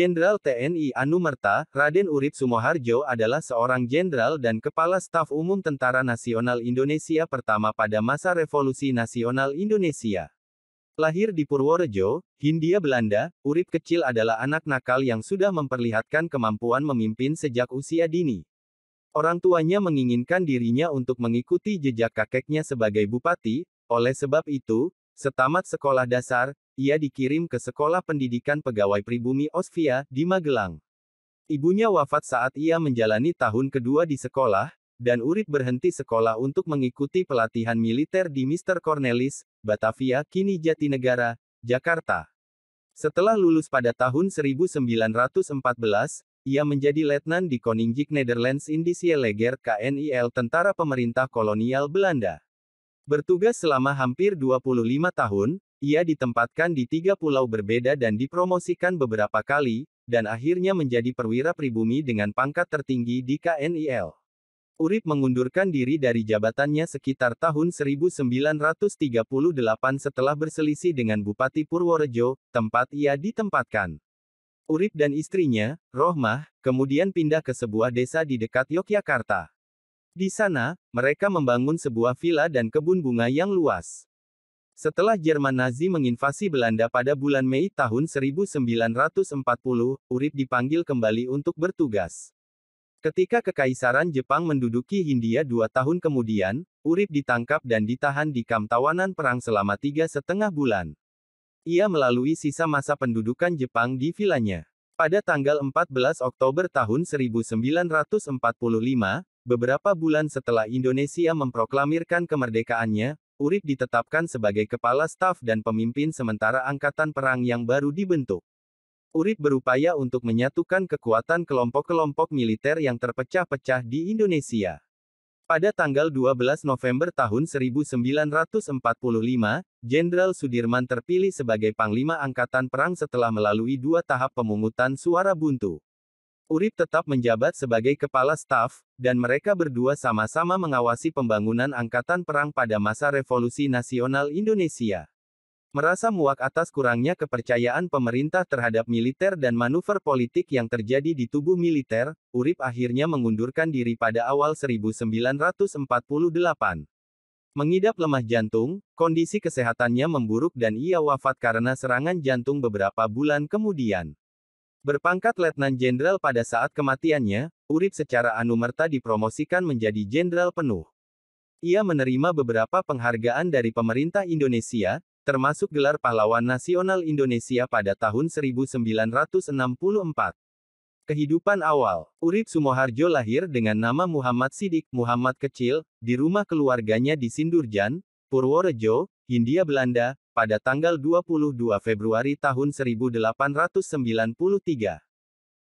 Jenderal TNI Anumerta, Raden Urip Sumoharjo adalah seorang jenderal dan kepala staf umum Tentara Nasional Indonesia pertama pada masa Revolusi Nasional Indonesia. Lahir di Purworejo, Hindia Belanda, Urip kecil adalah anak nakal yang sudah memperlihatkan kemampuan memimpin sejak usia dini. Orang tuanya menginginkan dirinya untuk mengikuti jejak kakeknya sebagai bupati, oleh sebab itu, Setamat sekolah dasar, ia dikirim ke Sekolah Pendidikan Pegawai Pribumi Osvia, di Magelang. Ibunya wafat saat ia menjalani tahun kedua di sekolah, dan Urip berhenti sekolah untuk mengikuti pelatihan militer di Mr. Cornelis, Batavia, kini Jatinegara, Jakarta. Setelah lulus pada tahun 1914, ia menjadi letnan di Koningjik Netherlands Indische Leger KNIL Tentara Pemerintah Kolonial Belanda. Bertugas selama hampir 25 tahun, ia ditempatkan di tiga pulau berbeda dan dipromosikan beberapa kali, dan akhirnya menjadi perwira pribumi dengan pangkat tertinggi di KNIL. Urip mengundurkan diri dari jabatannya sekitar tahun 1938 setelah berselisih dengan Bupati Purworejo, tempat ia ditempatkan. Urip dan istrinya, Rohmah, kemudian pindah ke sebuah desa di dekat Yogyakarta. Di sana, mereka membangun sebuah villa dan kebun bunga yang luas. Setelah Jerman Nazi menginvasi Belanda pada bulan Mei tahun 1940, Urip dipanggil kembali untuk bertugas. Ketika Kekaisaran Jepang menduduki Hindia dua tahun kemudian, Urip ditangkap dan ditahan di kamp tawanan perang selama tiga setengah bulan. Ia melalui sisa masa pendudukan Jepang di vilanya. Pada tanggal 14 Oktober tahun 1945, Beberapa bulan setelah Indonesia memproklamirkan kemerdekaannya, Urip ditetapkan sebagai kepala staf dan pemimpin sementara angkatan perang yang baru dibentuk. Urip berupaya untuk menyatukan kekuatan kelompok-kelompok militer yang terpecah-pecah di Indonesia. Pada tanggal 12 November tahun 1945, Jenderal Sudirman terpilih sebagai Panglima Angkatan Perang setelah melalui dua tahap pemungutan suara buntu. Urip tetap menjabat sebagai kepala staf, dan mereka berdua sama-sama mengawasi pembangunan Angkatan Perang pada masa Revolusi Nasional Indonesia. Merasa muak atas kurangnya kepercayaan pemerintah terhadap militer dan manuver politik yang terjadi di tubuh militer, Urip akhirnya mengundurkan diri pada awal 1948. Mengidap lemah jantung, kondisi kesehatannya memburuk dan ia wafat karena serangan jantung beberapa bulan kemudian. Berpangkat Letnan Jenderal pada saat kematiannya, Urip secara anumerta dipromosikan menjadi jenderal penuh. Ia menerima beberapa penghargaan dari pemerintah Indonesia, termasuk gelar pahlawan nasional Indonesia pada tahun 1964. Kehidupan awal, Urip Sumoharjo lahir dengan nama Muhammad Sidik, Muhammad kecil, di rumah keluarganya di Sindurjan, Purworejo, Hindia Belanda, pada tanggal 22 Februari tahun 1893.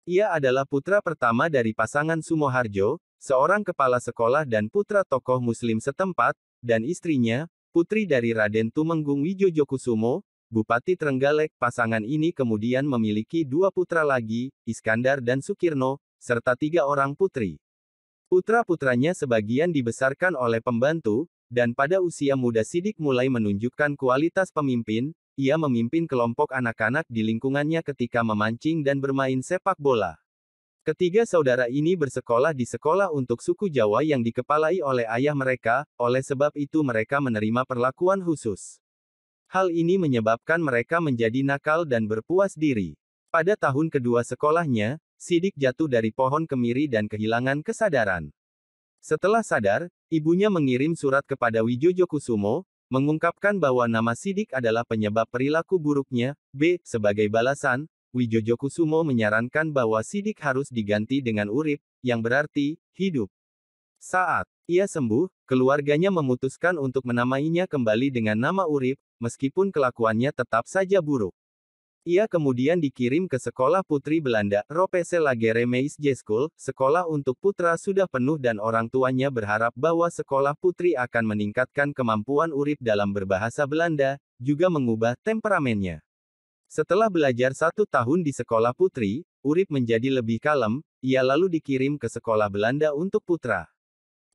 Ia adalah putra pertama dari pasangan Sumoharjo, seorang kepala sekolah dan putra tokoh muslim setempat, dan istrinya, putri dari Raden Tumenggung Wijojokusumo, Bupati Trenggalek. Pasangan ini kemudian memiliki dua putra lagi, Iskandar dan Sukirno, serta tiga orang putri. Putra-putranya sebagian dibesarkan oleh pembantu, dan pada usia muda Sidik mulai menunjukkan kualitas pemimpin, ia memimpin kelompok anak-anak di lingkungannya ketika memancing dan bermain sepak bola. Ketiga saudara ini bersekolah di sekolah untuk suku Jawa yang dikepalai oleh ayah mereka, oleh sebab itu mereka menerima perlakuan khusus. Hal ini menyebabkan mereka menjadi nakal dan berpuas diri. Pada tahun kedua sekolahnya, Sidik jatuh dari pohon kemiri dan kehilangan kesadaran. Setelah sadar, ibunya mengirim surat kepada Wijojo Kusumo, mengungkapkan bahwa nama Sidik adalah penyebab perilaku buruknya. B. Sebagai balasan, Wijojo Kusumo menyarankan bahwa Sidik harus diganti dengan urip, yang berarti hidup. Saat ia sembuh, keluarganya memutuskan untuk menamainya kembali dengan nama urip, meskipun kelakuannya tetap saja buruk. Ia kemudian dikirim ke sekolah putri Belanda, Ropese Lagere Meis School, sekolah untuk putra sudah penuh dan orang tuanya berharap bahwa sekolah putri akan meningkatkan kemampuan urip dalam berbahasa Belanda, juga mengubah temperamennya. Setelah belajar satu tahun di sekolah putri, Urip menjadi lebih kalem, ia lalu dikirim ke sekolah Belanda untuk putra.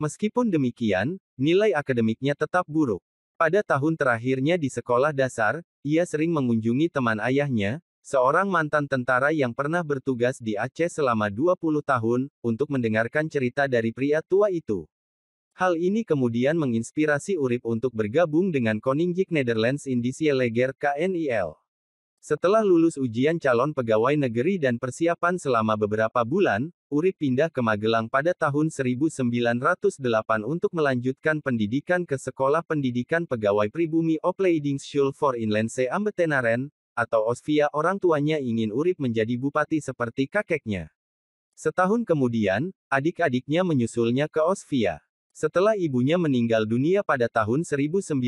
Meskipun demikian, nilai akademiknya tetap buruk. Pada tahun terakhirnya di sekolah dasar, ia sering mengunjungi teman ayahnya, seorang mantan tentara yang pernah bertugas di Aceh selama 20 tahun, untuk mendengarkan cerita dari pria tua itu. Hal ini kemudian menginspirasi Urip untuk bergabung dengan Koningjik Netherlands Indische Leger KNIL. Setelah lulus ujian calon pegawai negeri dan persiapan selama beberapa bulan, Urip pindah ke Magelang pada tahun 1908 untuk melanjutkan pendidikan ke Sekolah Pendidikan Pegawai Pribumi Opleiding school for Inlandse Ambetenaren, atau Osvia orang tuanya ingin Urip menjadi bupati seperti kakeknya. Setahun kemudian, adik-adiknya menyusulnya ke Osvia. Setelah ibunya meninggal dunia pada tahun 1909,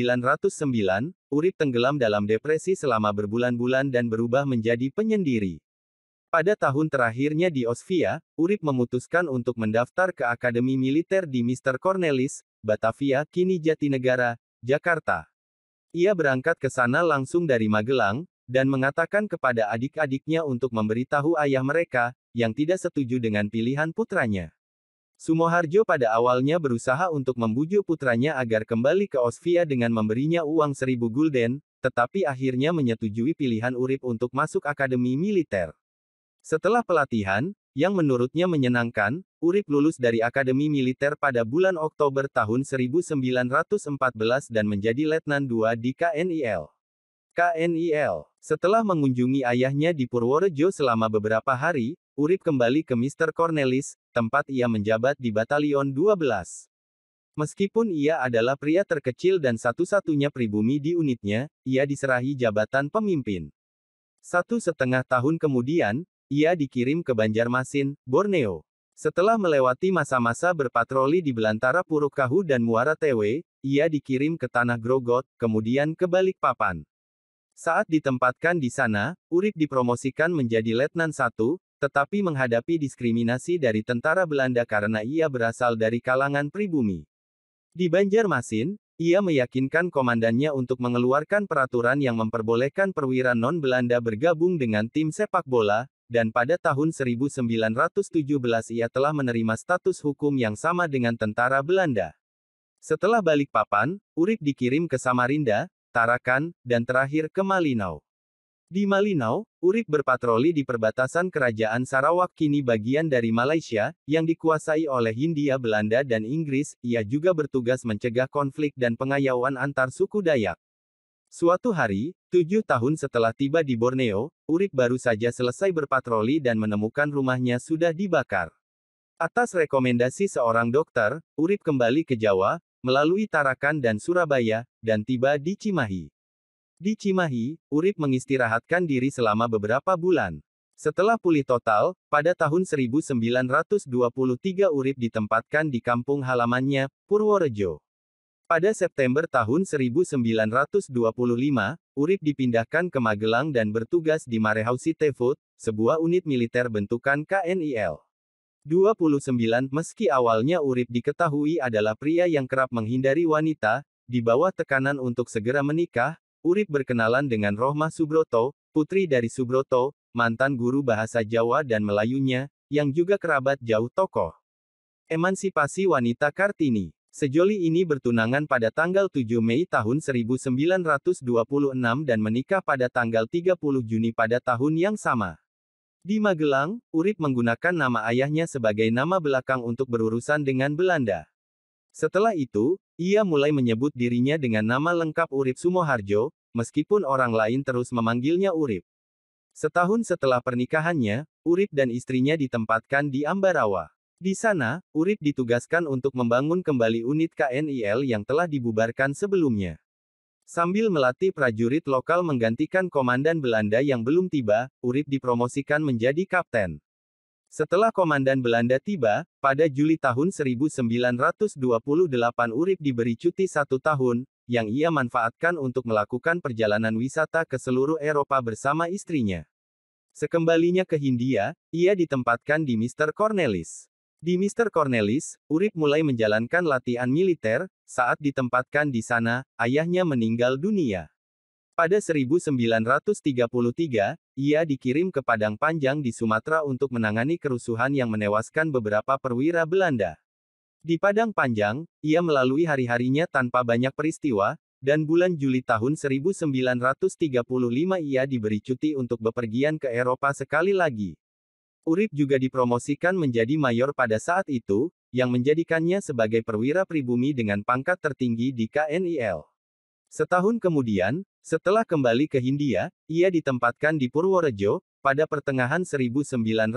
Urip tenggelam dalam depresi selama berbulan-bulan dan berubah menjadi penyendiri. Pada tahun terakhirnya di Osvia, Urip memutuskan untuk mendaftar ke Akademi Militer di Mr. Cornelis, Batavia, kini Jatinegara, Jakarta. Ia berangkat ke sana langsung dari Magelang, dan mengatakan kepada adik-adiknya untuk memberitahu ayah mereka, yang tidak setuju dengan pilihan putranya. Sumoharjo pada awalnya berusaha untuk membujuk putranya agar kembali ke Osvia dengan memberinya uang seribu gulden, tetapi akhirnya menyetujui pilihan Urip untuk masuk akademi militer. Setelah pelatihan, yang menurutnya menyenangkan, Urip lulus dari Akademi Militer pada bulan Oktober tahun 1914 dan menjadi Letnan II di KNIL. KNIL. Setelah mengunjungi ayahnya di Purworejo selama beberapa hari, Urip kembali ke Mr. Cornelis, tempat ia menjabat di Batalion 12. Meskipun ia adalah pria terkecil dan satu-satunya pribumi di unitnya, ia diserahi jabatan pemimpin. Satu setengah tahun kemudian, ia dikirim ke Banjarmasin, Borneo. Setelah melewati masa-masa berpatroli di Belantara Purukahu dan Muara Tewe, ia dikirim ke Tanah Grogot, kemudian ke Balikpapan. Saat ditempatkan di sana, Urip dipromosikan menjadi Letnan Satu, tetapi menghadapi diskriminasi dari tentara Belanda karena ia berasal dari kalangan pribumi. Di Banjarmasin, ia meyakinkan komandannya untuk mengeluarkan peraturan yang memperbolehkan perwira non-Belanda bergabung dengan tim sepak bola, dan pada tahun 1917 ia telah menerima status hukum yang sama dengan tentara Belanda. Setelah balik papan, Urip dikirim ke Samarinda, Tarakan, dan terakhir ke Malinau. Di Malinau, Urip berpatroli di perbatasan Kerajaan Sarawak kini bagian dari Malaysia, yang dikuasai oleh Hindia Belanda dan Inggris, ia juga bertugas mencegah konflik dan pengayauan antar suku Dayak. Suatu hari, tujuh tahun setelah tiba di Borneo, Urip baru saja selesai berpatroli dan menemukan rumahnya sudah dibakar. Atas rekomendasi seorang dokter, Urip kembali ke Jawa, melalui Tarakan dan Surabaya, dan tiba di Cimahi. Di Cimahi, Urip mengistirahatkan diri selama beberapa bulan. Setelah pulih total, pada tahun 1923 Urip ditempatkan di kampung halamannya, Purworejo. Pada September tahun 1925, Urip dipindahkan ke Magelang dan bertugas di Marehausi Tevot, sebuah unit militer bentukan KNIL. 29. Meski awalnya Urip diketahui adalah pria yang kerap menghindari wanita, di bawah tekanan untuk segera menikah, Urip berkenalan dengan Rohmah Subroto, putri dari Subroto, mantan guru bahasa Jawa dan Melayunya, yang juga kerabat jauh tokoh. Emansipasi Wanita Kartini Sejoli ini bertunangan pada tanggal 7 Mei tahun 1926 dan menikah pada tanggal 30 Juni pada tahun yang sama. Di Magelang, Urip menggunakan nama ayahnya sebagai nama belakang untuk berurusan dengan Belanda. Setelah itu, ia mulai menyebut dirinya dengan nama lengkap Urip Sumoharjo, meskipun orang lain terus memanggilnya Urip. Setahun setelah pernikahannya, Urip dan istrinya ditempatkan di Ambarawa. Di sana, Urip ditugaskan untuk membangun kembali unit KNIL yang telah dibubarkan sebelumnya. Sambil melatih prajurit lokal menggantikan komandan Belanda yang belum tiba, Urip dipromosikan menjadi kapten. Setelah komandan Belanda tiba, pada Juli tahun 1928 Urip diberi cuti satu tahun, yang ia manfaatkan untuk melakukan perjalanan wisata ke seluruh Eropa bersama istrinya. Sekembalinya ke Hindia, ia ditempatkan di Mr. Cornelis. Di Mr. Cornelis, Urip mulai menjalankan latihan militer, saat ditempatkan di sana, ayahnya meninggal dunia. Pada 1933, ia dikirim ke Padang Panjang di Sumatera untuk menangani kerusuhan yang menewaskan beberapa perwira Belanda. Di Padang Panjang, ia melalui hari-harinya tanpa banyak peristiwa, dan bulan Juli tahun 1935 ia diberi cuti untuk bepergian ke Eropa sekali lagi. Urip juga dipromosikan menjadi mayor pada saat itu, yang menjadikannya sebagai perwira pribumi dengan pangkat tertinggi di KNIL. Setahun kemudian, setelah kembali ke Hindia, ia ditempatkan di Purworejo, pada pertengahan 1938,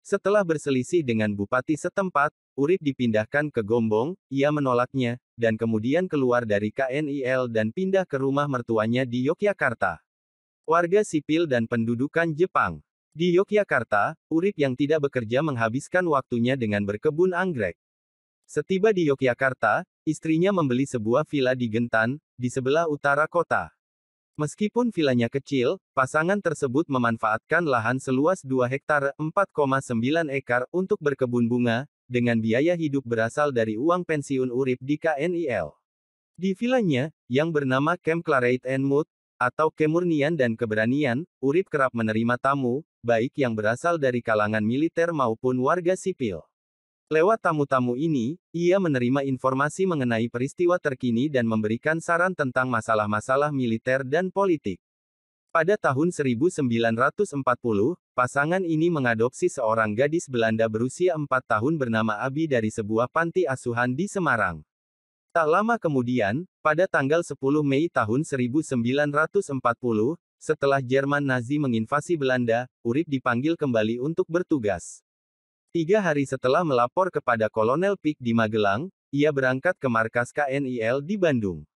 setelah berselisih dengan bupati setempat, Urip dipindahkan ke Gombong, ia menolaknya, dan kemudian keluar dari KNIL dan pindah ke rumah mertuanya di Yogyakarta. Warga sipil dan pendudukan Jepang di Yogyakarta, Urip yang tidak bekerja menghabiskan waktunya dengan berkebun anggrek. Setiba di Yogyakarta, istrinya membeli sebuah villa di Gentan, di sebelah utara kota. Meskipun vilanya kecil, pasangan tersebut memanfaatkan lahan seluas 2 hektar 4,9 ekar untuk berkebun bunga, dengan biaya hidup berasal dari uang pensiun urip di KNIL. Di vilanya, yang bernama Camp Claret and Mood, atau kemurnian dan keberanian, Urip kerap menerima tamu, baik yang berasal dari kalangan militer maupun warga sipil. Lewat tamu-tamu ini, ia menerima informasi mengenai peristiwa terkini dan memberikan saran tentang masalah-masalah militer dan politik. Pada tahun 1940, pasangan ini mengadopsi seorang gadis Belanda berusia 4 tahun bernama Abi dari sebuah panti asuhan di Semarang. Tak lama kemudian, pada tanggal 10 Mei tahun 1940, setelah Jerman Nazi menginvasi Belanda, Urip dipanggil kembali untuk bertugas. Tiga hari setelah melapor kepada Kolonel Pik di Magelang, ia berangkat ke markas KNIL di Bandung.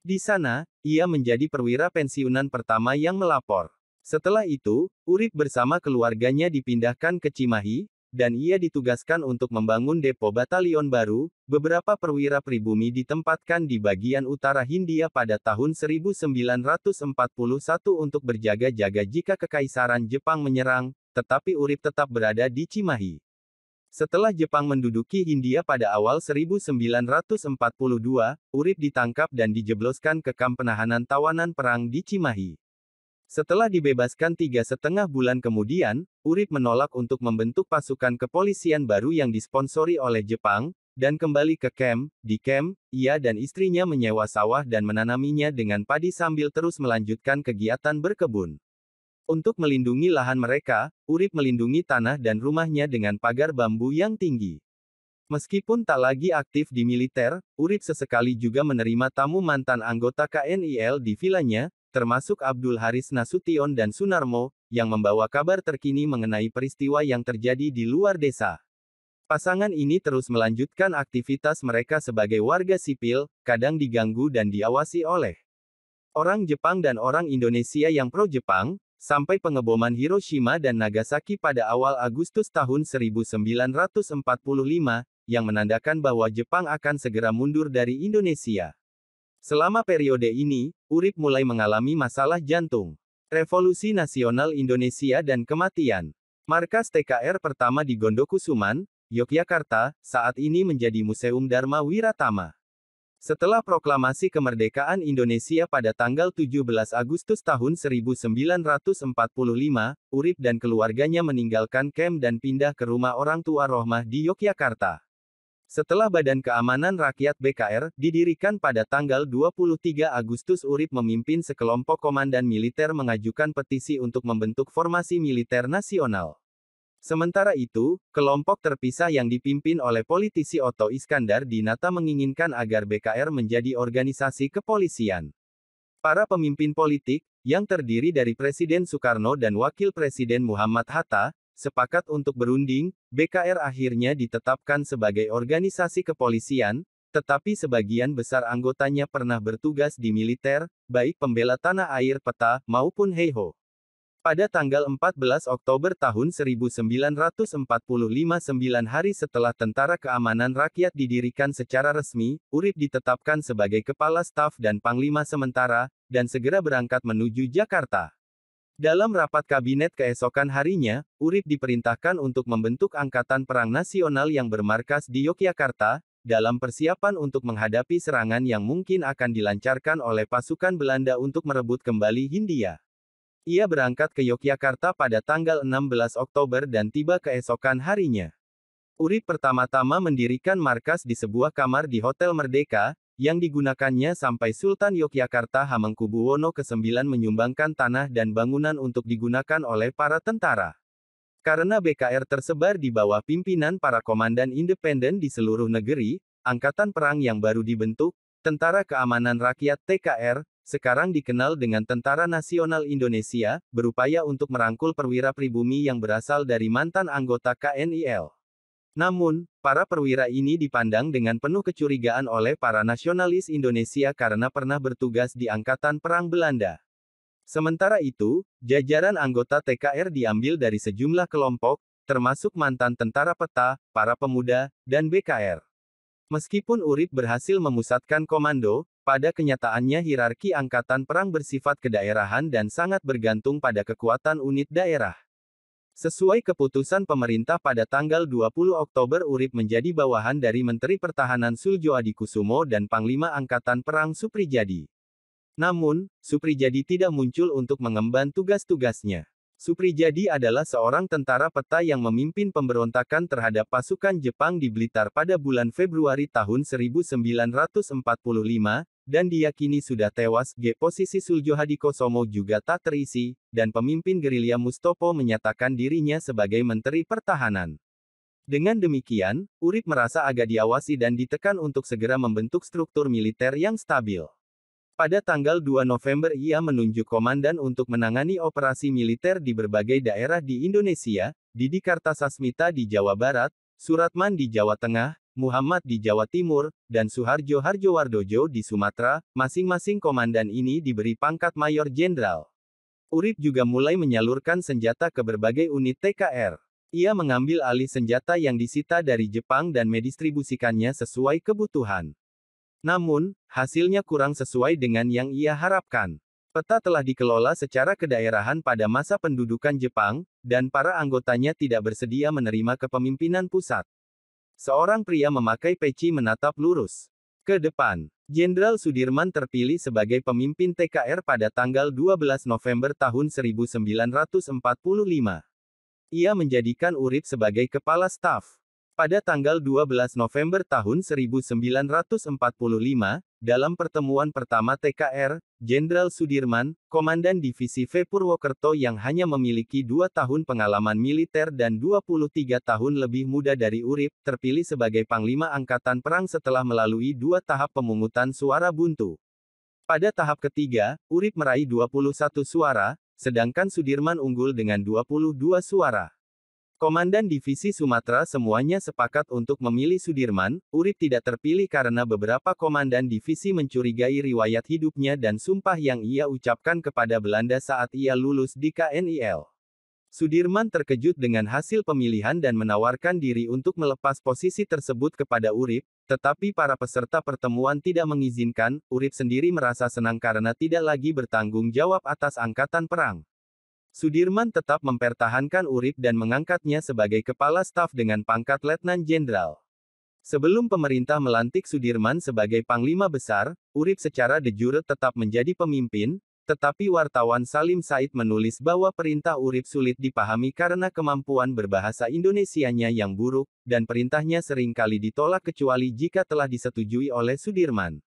Di sana, ia menjadi perwira pensiunan pertama yang melapor. Setelah itu, Urip bersama keluarganya dipindahkan ke Cimahi, dan ia ditugaskan untuk membangun depo batalion baru, beberapa perwira pribumi ditempatkan di bagian utara Hindia pada tahun 1941 untuk berjaga-jaga jika Kekaisaran Jepang menyerang, tetapi Urip tetap berada di Cimahi. Setelah Jepang menduduki Hindia pada awal 1942, Urip ditangkap dan dijebloskan ke kamp penahanan tawanan perang di Cimahi. Setelah dibebaskan tiga setengah bulan kemudian, Urip menolak untuk membentuk pasukan kepolisian baru yang disponsori oleh Jepang, dan kembali ke Kem, Di Kem, ia dan istrinya menyewa sawah dan menanaminya dengan padi sambil terus melanjutkan kegiatan berkebun. Untuk melindungi lahan mereka, Urip melindungi tanah dan rumahnya dengan pagar bambu yang tinggi. Meskipun tak lagi aktif di militer, Urip sesekali juga menerima tamu mantan anggota KNIL di vilanya, termasuk Abdul Haris Nasution dan Sunarmo, yang membawa kabar terkini mengenai peristiwa yang terjadi di luar desa. Pasangan ini terus melanjutkan aktivitas mereka sebagai warga sipil, kadang diganggu dan diawasi oleh orang Jepang dan orang Indonesia yang pro-Jepang, sampai pengeboman Hiroshima dan Nagasaki pada awal Agustus tahun 1945, yang menandakan bahwa Jepang akan segera mundur dari Indonesia. Selama periode ini, Urip mulai mengalami masalah jantung, revolusi nasional Indonesia dan kematian. Markas TKR pertama di Gondokusuman, Yogyakarta, saat ini menjadi Museum Dharma Wiratama. Setelah proklamasi kemerdekaan Indonesia pada tanggal 17 Agustus tahun 1945, Urip dan keluarganya meninggalkan kem dan pindah ke rumah orang tua Rohmah di Yogyakarta. Setelah Badan Keamanan Rakyat BKR didirikan pada tanggal 23 Agustus Urip memimpin sekelompok komandan militer mengajukan petisi untuk membentuk formasi militer nasional. Sementara itu, kelompok terpisah yang dipimpin oleh politisi Otto Iskandar Dinata menginginkan agar BKR menjadi organisasi kepolisian. Para pemimpin politik, yang terdiri dari Presiden Soekarno dan Wakil Presiden Muhammad Hatta, Sepakat untuk berunding, BKR akhirnya ditetapkan sebagai organisasi kepolisian, tetapi sebagian besar anggotanya pernah bertugas di militer, baik pembela tanah air peta maupun Heiho. Pada tanggal 14 Oktober tahun 1945 sembilan hari setelah Tentara Keamanan Rakyat didirikan secara resmi, Urip ditetapkan sebagai Kepala Staf dan Panglima Sementara, dan segera berangkat menuju Jakarta. Dalam rapat kabinet keesokan harinya, Urip diperintahkan untuk membentuk Angkatan Perang Nasional yang bermarkas di Yogyakarta, dalam persiapan untuk menghadapi serangan yang mungkin akan dilancarkan oleh pasukan Belanda untuk merebut kembali Hindia. Ia berangkat ke Yogyakarta pada tanggal 16 Oktober dan tiba keesokan harinya. Urip pertama-tama mendirikan markas di sebuah kamar di Hotel Merdeka, yang digunakannya sampai Sultan Yogyakarta Hamengkubuwono ke-9 menyumbangkan tanah dan bangunan untuk digunakan oleh para tentara. Karena BKR tersebar di bawah pimpinan para komandan independen di seluruh negeri, angkatan perang yang baru dibentuk, Tentara Keamanan Rakyat TKR, sekarang dikenal dengan Tentara Nasional Indonesia, berupaya untuk merangkul perwira pribumi yang berasal dari mantan anggota KNIL. Namun, para perwira ini dipandang dengan penuh kecurigaan oleh para nasionalis Indonesia karena pernah bertugas di Angkatan Perang Belanda. Sementara itu, jajaran anggota TKR diambil dari sejumlah kelompok, termasuk mantan tentara peta, para pemuda, dan BKR. Meskipun Urip berhasil memusatkan komando, pada kenyataannya hierarki angkatan perang bersifat kedaerahan dan sangat bergantung pada kekuatan unit daerah. Sesuai keputusan pemerintah pada tanggal 20 Oktober Urip menjadi bawahan dari Menteri Pertahanan Suljo Adikusumo dan Panglima Angkatan Perang Suprijadi. Namun, Suprijadi tidak muncul untuk mengemban tugas-tugasnya. Suprijadi adalah seorang tentara peta yang memimpin pemberontakan terhadap pasukan Jepang di Blitar pada bulan Februari tahun 1945, dan diyakini sudah tewas, G. Posisi Suljo Kosomo juga tak terisi, dan pemimpin gerilya Mustopo menyatakan dirinya sebagai Menteri Pertahanan. Dengan demikian, Urip merasa agak diawasi dan ditekan untuk segera membentuk struktur militer yang stabil. Pada tanggal 2 November ia menunjuk komandan untuk menangani operasi militer di berbagai daerah di Indonesia, Didi Kartasasmita di Jawa Barat, Suratman di Jawa Tengah, Muhammad di Jawa Timur, dan Suharjo Harjowardojo di Sumatera, masing-masing komandan ini diberi pangkat Mayor Jenderal. Urip juga mulai menyalurkan senjata ke berbagai unit TKR. Ia mengambil alih senjata yang disita dari Jepang dan mendistribusikannya sesuai kebutuhan. Namun, hasilnya kurang sesuai dengan yang ia harapkan. Peta telah dikelola secara kedaerahan pada masa pendudukan Jepang, dan para anggotanya tidak bersedia menerima kepemimpinan pusat. Seorang pria memakai peci menatap lurus ke depan. Jenderal Sudirman terpilih sebagai pemimpin TKR pada tanggal 12 November tahun 1945. Ia menjadikan Urip sebagai kepala staf. Pada tanggal 12 November tahun 1945, dalam pertemuan pertama TKR, Jenderal Sudirman, Komandan Divisi V Purwokerto yang hanya memiliki dua tahun pengalaman militer dan 23 tahun lebih muda dari Urip, terpilih sebagai Panglima Angkatan Perang setelah melalui dua tahap pemungutan suara buntu. Pada tahap ketiga, Urip meraih 21 suara, sedangkan Sudirman unggul dengan 22 suara. Komandan Divisi Sumatera semuanya sepakat untuk memilih Sudirman, Urip tidak terpilih karena beberapa komandan divisi mencurigai riwayat hidupnya dan sumpah yang ia ucapkan kepada Belanda saat ia lulus di KNIL. Sudirman terkejut dengan hasil pemilihan dan menawarkan diri untuk melepas posisi tersebut kepada Urip, tetapi para peserta pertemuan tidak mengizinkan, Urip sendiri merasa senang karena tidak lagi bertanggung jawab atas angkatan perang. Sudirman tetap mempertahankan Urip dan mengangkatnya sebagai kepala staf dengan pangkat letnan jenderal. Sebelum pemerintah melantik Sudirman sebagai panglima besar, Urip secara de jure tetap menjadi pemimpin, tetapi wartawan Salim Said menulis bahwa perintah Urip sulit dipahami karena kemampuan berbahasa Indonesianya yang buruk, dan perintahnya seringkali ditolak kecuali jika telah disetujui oleh Sudirman.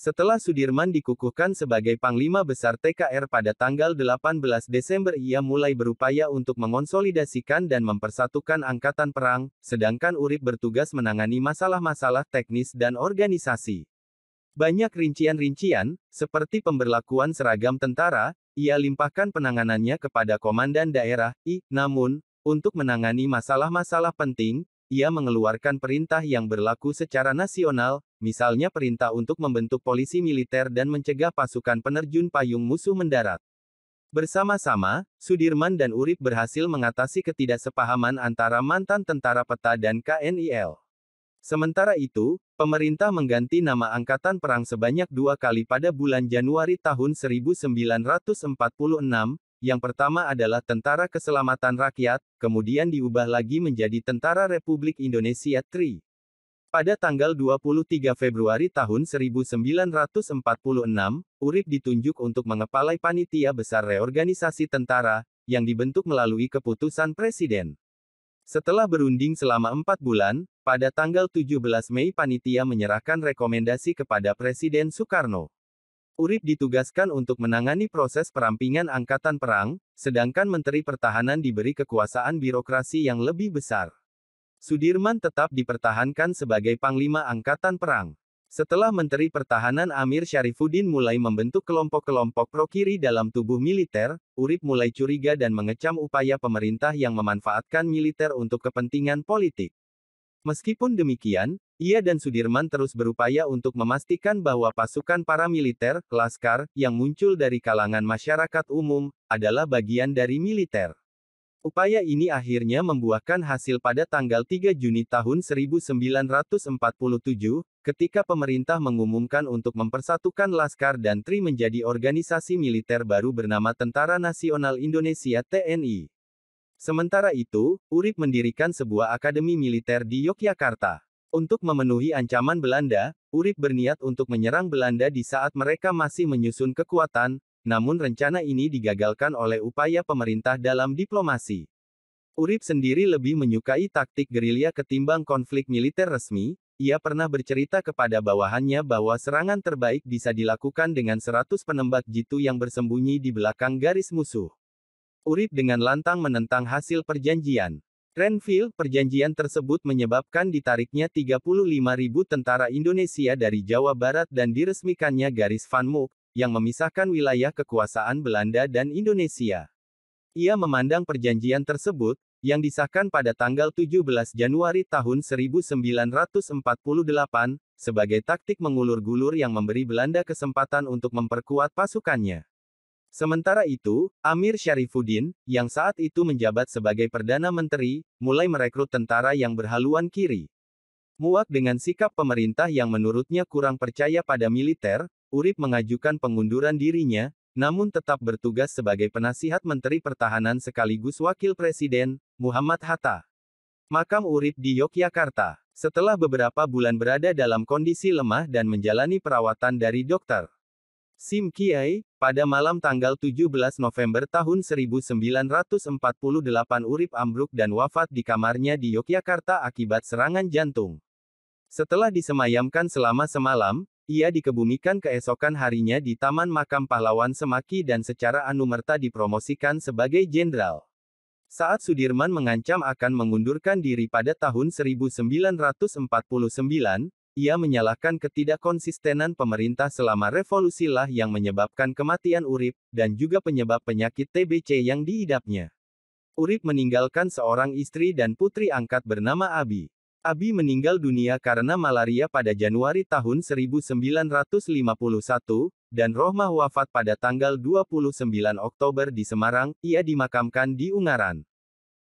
Setelah Sudirman dikukuhkan sebagai Panglima Besar TKR pada tanggal 18 Desember ia mulai berupaya untuk mengonsolidasikan dan mempersatukan angkatan perang, sedangkan Urip bertugas menangani masalah-masalah teknis dan organisasi. Banyak rincian-rincian, seperti pemberlakuan seragam tentara, ia limpahkan penanganannya kepada Komandan Daerah I, namun, untuk menangani masalah-masalah penting, ia mengeluarkan perintah yang berlaku secara nasional, misalnya perintah untuk membentuk polisi militer dan mencegah pasukan penerjun payung musuh mendarat. Bersama-sama, Sudirman dan Urip berhasil mengatasi ketidaksepahaman antara mantan tentara peta dan KNIL. Sementara itu, pemerintah mengganti nama Angkatan Perang sebanyak dua kali pada bulan Januari tahun 1946, yang pertama adalah Tentara Keselamatan Rakyat, kemudian diubah lagi menjadi Tentara Republik Indonesia TRI. Pada tanggal 23 Februari tahun 1946, Urip ditunjuk untuk mengepalai panitia besar reorganisasi tentara, yang dibentuk melalui keputusan presiden. Setelah berunding selama empat bulan, pada tanggal 17 Mei panitia menyerahkan rekomendasi kepada Presiden Soekarno. Urip ditugaskan untuk menangani proses perampingan angkatan perang, sedangkan Menteri Pertahanan diberi kekuasaan birokrasi yang lebih besar. Sudirman tetap dipertahankan sebagai Panglima Angkatan Perang. Setelah Menteri Pertahanan Amir Syarifuddin mulai membentuk kelompok-kelompok pro-kiri dalam tubuh militer, Urip mulai curiga dan mengecam upaya pemerintah yang memanfaatkan militer untuk kepentingan politik. Meskipun demikian, ia dan Sudirman terus berupaya untuk memastikan bahwa pasukan paramiliter, Laskar, yang muncul dari kalangan masyarakat umum, adalah bagian dari militer. Upaya ini akhirnya membuahkan hasil pada tanggal 3 Juni tahun 1947, ketika pemerintah mengumumkan untuk mempersatukan Laskar dan TRI menjadi organisasi militer baru bernama Tentara Nasional Indonesia TNI. Sementara itu, Urip mendirikan sebuah akademi militer di Yogyakarta. Untuk memenuhi ancaman Belanda, Urip berniat untuk menyerang Belanda di saat mereka masih menyusun kekuatan, namun rencana ini digagalkan oleh upaya pemerintah dalam diplomasi. Urip sendiri lebih menyukai taktik gerilya ketimbang konflik militer resmi, ia pernah bercerita kepada bawahannya bahwa serangan terbaik bisa dilakukan dengan 100 penembak jitu yang bersembunyi di belakang garis musuh. Urip dengan lantang menentang hasil perjanjian. Renville, perjanjian tersebut menyebabkan ditariknya 35.000 tentara Indonesia dari Jawa Barat dan diresmikannya garis Van Mook, yang memisahkan wilayah kekuasaan Belanda dan Indonesia. Ia memandang perjanjian tersebut, yang disahkan pada tanggal 17 Januari tahun 1948, sebagai taktik mengulur-gulur yang memberi Belanda kesempatan untuk memperkuat pasukannya. Sementara itu, Amir Syarifuddin, yang saat itu menjabat sebagai Perdana Menteri, mulai merekrut tentara yang berhaluan kiri. Muak dengan sikap pemerintah yang menurutnya kurang percaya pada militer, Urip mengajukan pengunduran dirinya, namun tetap bertugas sebagai penasihat Menteri Pertahanan sekaligus Wakil Presiden, Muhammad Hatta. Makam Urip di Yogyakarta. Setelah beberapa bulan berada dalam kondisi lemah dan menjalani perawatan dari dokter. Sim Kiai, pada malam tanggal 17 November tahun 1948 Urip ambruk dan wafat di kamarnya di Yogyakarta akibat serangan jantung. Setelah disemayamkan selama semalam, ia dikebumikan keesokan harinya di Taman Makam Pahlawan Semaki dan secara anumerta dipromosikan sebagai jenderal. Saat Sudirman mengancam akan mengundurkan diri pada tahun 1949, ia menyalahkan ketidakkonsistenan pemerintah selama revolusi lah yang menyebabkan kematian Urip, dan juga penyebab penyakit TBC yang diidapnya. Urip meninggalkan seorang istri dan putri angkat bernama Abi. Abi meninggal dunia karena malaria pada Januari tahun 1951, dan Rohmah wafat pada tanggal 29 Oktober di Semarang, ia dimakamkan di Ungaran.